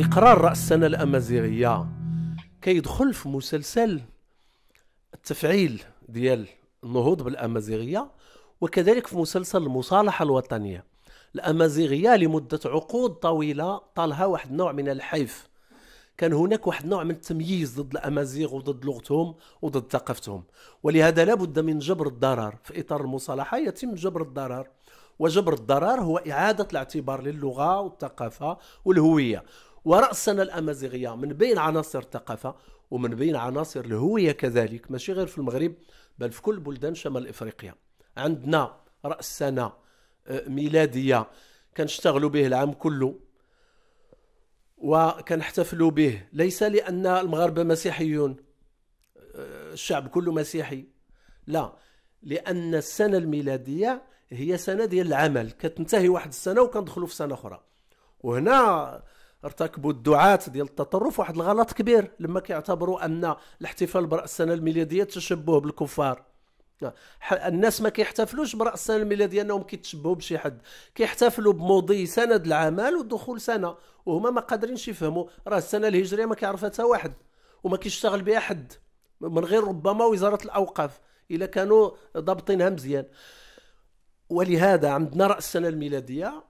إقرار رأس السنة الأمازيغية كيدخل في مسلسل التفعيل ديال النهوض بالأمازيغية وكذلك في مسلسل المصالحة الوطنية الأمازيغية لمدة عقود طويلة طالها واحد النوع من الحيف كان هناك واحد النوع من التمييز ضد الامازيغ وضد لغتهم وضد ثقافتهم ولهذا لابد من جبر الضرر في اطار المصالحه يتم جبر الضرر وجبر الضرر هو اعاده الاعتبار للغه والثقافه والهويه ورأسا الأمازيغية من بين عناصر الثقافة ومن بين عناصر الهوية كذلك ماشي غير في المغرب بل في كل بلدان شمال إفريقيا عندنا رأس سنة آه، ميلادية كنشتغلوا به العام كله وكنحتفلوا به ليس لأن المغاربة مسيحيون آه، الشعب كله مسيحي لا لأن السنة الميلادية هي سنة ديال العمل كتنتهي واحد السنة وكندخلوا في سنة أخرى وهنا ارتكبوا الدعاة ديال التطرف واحد الغلط كبير لما كيعتبروا ان الاحتفال براس السنه الميلاديه تشبه بالكفار الناس ما كيحتفلوش براس السنه الميلاديه انهم كيتشبهوا بشي حد كيحتفلوا بمضي سند العمل ودخول سنه وهما ما قادرينش يفهموا راه السنه الهجريه ما كيعرفها حتى واحد وما كيشتغل بها حد من غير ربما وزاره الاوقاف الا كانوا ضابطينها مزيان ولهذا عندنا راس السنه الميلاديه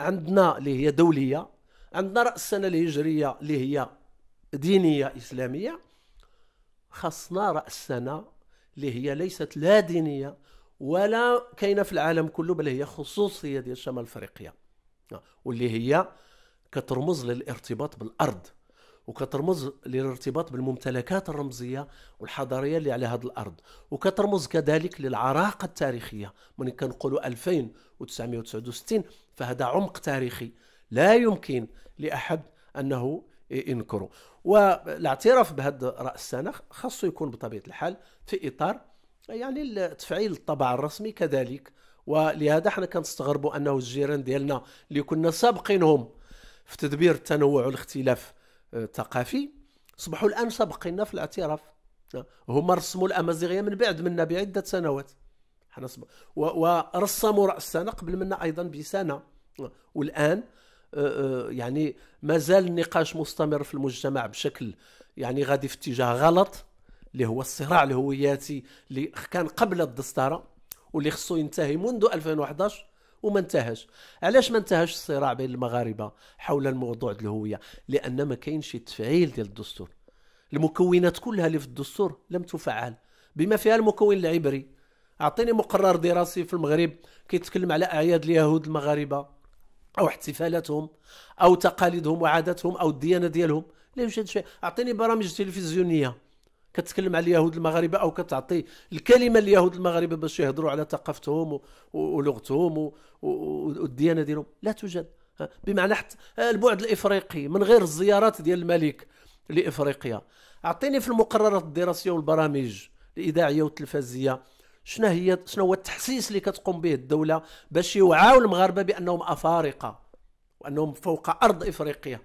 عندنا اللي هي دوليه عندنا راس السنه الهجريه اللي هي دينيه اسلاميه خاصنا راس السنه اللي هي ليست لا دينيه ولا كاينه في العالم كله بل هي خصوصيه ديال شمال افريقيا واللي هي كترمز للارتباط بالارض وكترمز للارتباط بالممتلكات الرمزيه والحضاريه اللي على هذه الارض وكترمز كذلك للعراقه التاريخيه ملي كنقولوا 2969 فهذا عمق تاريخي لا يمكن لأحد أنه ينكره والاعتراف بهذا راس السنه خاصه يكون بطبيعه الحال في اطار يعني تفعيل الطبع الرسمي كذلك ولهذا حنا كنستغربوا انه الجيران ديالنا اللي كنا سابقينهم في تدبير التنوع والاختلاف الثقافي اصبحوا الان سابقيننا في الاعتراف هما رسموا الامازيغيه من بعد منا بعده سنوات حنا ورسموا راس السنه قبل منا ايضا بسنه والان أه، أه، يعني مازال النقاش مستمر في المجتمع بشكل يعني غادي في اتجاه غلط اللي هو الصراع الهوياتي اللي كان قبل الدستاره واللي خصو ينتهي منذ 2011 وما انتهاش علاش ما انتهاش الصراع بين المغاربه حول الموضوع ديال الهويه لان ما كاينش تفعيل ديال الدستور المكونات كلها اللي في الدستور لم تفعل بما فيها المكون العبري اعطيني مقرر دراسي في المغرب كيتكلم على اعياد اليهود المغاربه او احتفالاتهم او تقاليدهم وعاداتهم او الديانه ديالهم لا يوجد شيء اعطيني برامج تلفزيونيه كتكلم على اليهود المغاربه او كتعطي الكلمه لليهود المغاربه باش يهضروا على ثقافتهم ولغتهم والديانه ديالهم لا توجد بمعنى حتى البعد الافريقي من غير الزيارات ديال الملك لافريقيا اعطيني في المقررات الدراسيه والبرامج الاذاعيه والتلفزيونيه شنو هي شنو هو التحسيس اللي كتقوم به الدوله باش يوعاو المغاربه بانهم افارقه وانهم فوق ارض افريقيا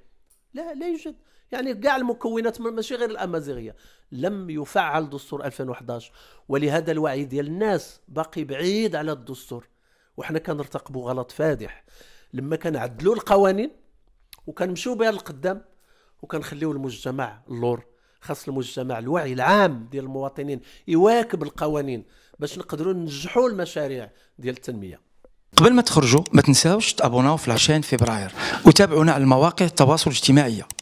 لا لا يوجد يعني كاع المكونات ماشي غير الامازيغيه لم يفعل دستور 2011 ولهذا الوعي ديال الناس باقي بعيد على الدستور وحنا كنرتقبوا غلط فادح لما كنعدلوا القوانين وكنمشيو بها للقدام وكنخليو المجتمع اللور خاص المجتمع الوعي العام ديال المواطنين يواكب القوانين باش نقدروا ننجحوا المشاريع ديال التنميه قبل ما تخرجوا ما تنساوش تابوناو في لاشين فبراير وتابعونا على المواقع التواصل الاجتماعي